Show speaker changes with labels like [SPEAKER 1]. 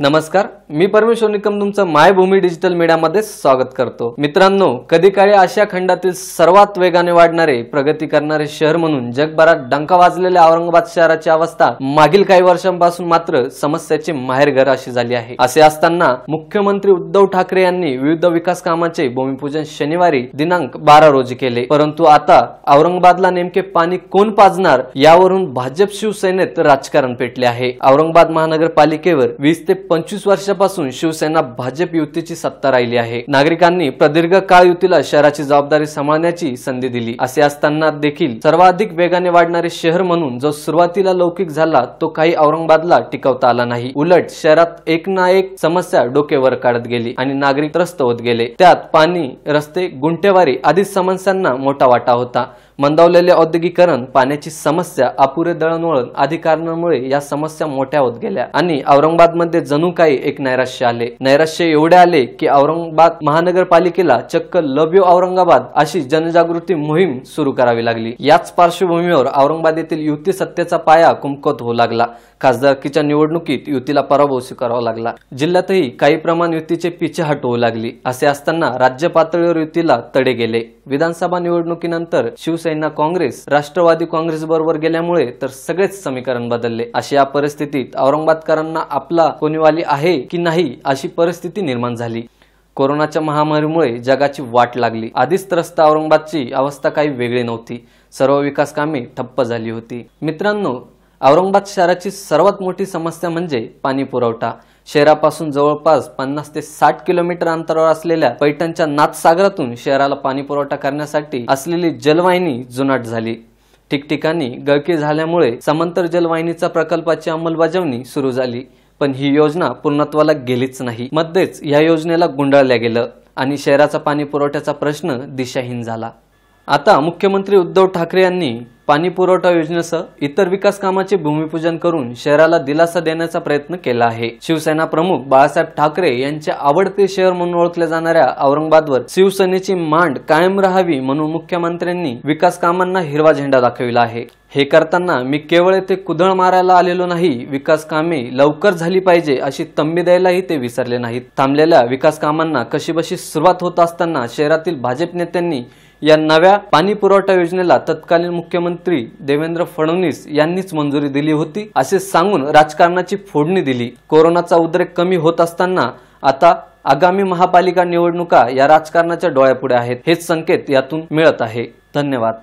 [SPEAKER 1] नमस्कार मी परमेश्वर निकम तुमचं मायभूमी डिजिटल मीडियामध्ये स्वागत करतो मित्रांनो कधी काळी आशिया खंडातील सर्वात वेगाने वाढणारे प्रगती करणारे शहर म्हणून जगभरात डंका वाजलेल्या औरंगाबाद शहराची अवस्था मागील काही वर्षांपासून मात्र समस्याचे माहेरघर अशी झाली आहे असे असताना मुख्यमंत्री उद्धव ठाकरे यांनी विविध विकास कामाचे भूमिपूजन शनिवारी दिनांक बारा रोजी केले परंतु आता औरंगाबादला नेमके पाणी कोण पाजणार यावरून भाजप शिवसेनेत राजकारण पेटले आहे औरंगाबाद महानगरपालिकेवर वीस ते पंचवीस वर्षापासून शिवसेना भाजप युतीची सत्ता राहिली आहे नागरिकांनी प्रदीर्घ काळ युतीला शहराची जबाबदारी सांभाळण्याची संधी दिली असे असताना देखील सर्वाधिक वेगाने वाढणारे शहर म्हणून जो सुरुवातीला लौकिक झाला तो काही औरंगाबादला टिकवता आला नाही उलट शहरात एक ना एक समस्या डोकेवर काढत गेली आणि नागरिक त्रस्त होत गेले त्यात पाणी रस्ते गुंटेवारी आदी समस्यांना मोठा वाटा होता मंदावलेले औद्योगिकरण पाण्याची समस्या अपुरे दळणवळण आदी कारणामुळे या समस्या मोठ्या होत गेल्या आणि औरंगाबादमध्ये जणू काही एक नैराश्य आले नैराश्य एवढे आले की औरंगाबाद महानगरपालिकेला चक्क लव यू औरंगाबाद अशी जनजागृती मोहीम सुरू करावी लागली याच पार्श्वभूमीवर औरंगाबाद येथील युती सत्तेचा पाया कुमकत होऊ लागला खासदारकीच्या निवडणुकीत युतीला पराभव स्वीकारावा लागला जिल्ह्यातही काही प्रमाण युतीचे पिछेहाट हटवू लागली असे असताना राज्य पातळीवर युतीला तडे गेले विधानसभा निवडणुकीनंतर शिवसेना काँग्रेस राष्ट्रवादी काँग्रेस बरोबर गेल्यामुळे तर सगळेच समीकरण बदलले अशा परिस्थितीत औरंगाबादकरांना आपला कोणीवाली आहे की नाही अशी परिस्थिती निर्माण झाली कोरोनाच्या महामारीमुळे जगाची वाट लागली आधीच त्रस्त औरंगाबादची अवस्था काही वेगळी नव्हती सर्व विकास कामे ठप्प झाली होती मित्रांनो औरंगाबाद शहराची सर्वात मोठी समस्या म्हणजे पाणी पुरवठा शहरापासून जवळपास पन्नास ते साठ किलोमीटर अंतरावर असलेल्या पैठणच्या नाथसागरातून शहराला पाणीपुरवठा करण्यासाठी असलेली जलवाहिनी जुनाट झाली ठिकठिकाणी गळकी झाल्यामुळे समांतर जलवाहिनीचा प्रकल्पाची अंमलबजावणी सुरू झाली पण ही योजना पूर्णत्वाला गेलीच नाही मध्येच या योजनेला गुंडाळल्या गेलं आणि शहराचा पाणी पुरवठ्याचा प्रश्न दिशाहीन झाला आता मुख्यमंत्री उद्धव ठाकरे यांनी पाणी पुरवठा योजनेसह इतर विकास कामाचे भूमिपूजन करून शहराला दिलासा देण्याचा प्रयत्न केला आहे शिवसेना प्रमुख बाळासाहेब ठाकरे यांचे आवडते शहर म्हणून ओळखल्या जाणाऱ्या औरंगाबादवर शिवसेनेची मांड कायम राहावी म्हणून मुख्यमंत्र्यांनी विकास कामांना हिरवा झेंडा दाखविला आहे हे करताना मी केवळ येथे कुदळ मारायला आलेलो नाही विकास कामे लवकर झाली पाहिजे अशी तंबी द्यायलाही ते विसरले नाहीत थांबलेल्या विकास कामांना कशीबशी सुरुवात होत असताना शहरातील भाजप नेत्यांनी या नव्या पाणी पुरवठा योजनेला तत्कालीन मुख्यमंत्री देवेंद्र फडणवीस यांनीच मंजुरी दिली होती असे सांगून राजकारणाची फोडणी दिली कोरोनाचा उद्रेक कमी होत असताना आता आगामी महापालिका निवडणुका या राजकारणाच्या डोळ्यापुढे आहेत हेच संकेत यातून मिळत आहे धन्यवाद